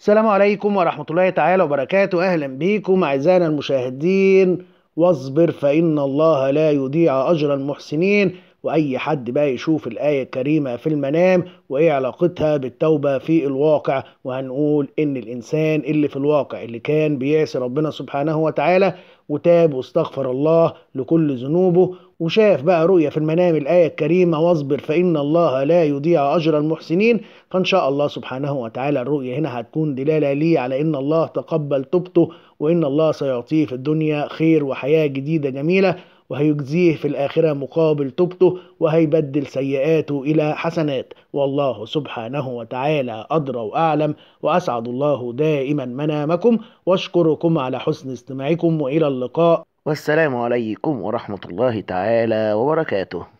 السلام عليكم ورحمة الله تعالى وبركاته أهلا بكم أعزائنا المشاهدين واصبر فإن الله لا يضيع أجر المحسنين واي حد بقى يشوف الايه الكريمه في المنام وايه علاقتها بالتوبه في الواقع وهنقول ان الانسان اللي في الواقع اللي كان بيعصي ربنا سبحانه وتعالى وتاب واستغفر الله لكل ذنوبه وشاف بقى رؤية في المنام الآية الكريمة واصبر فإن الله لا يضيع أجر المحسنين فإن شاء الله سبحانه وتعالى الرؤية هنا هتكون دلالة ليه على إن الله تقبل توبته وإن الله سيعطيه في الدنيا خير وحياة جديدة جميلة وهيجزيه في الآخرة مقابل توبته وهيبدل سيئاته إلى حسنات والله سبحانه وتعالى أدرى وأعلم وأسعد الله دائما منامكم وأشكركم على حسن استماعكم وإلى اللقاء والسلام عليكم ورحمة الله تعالى وبركاته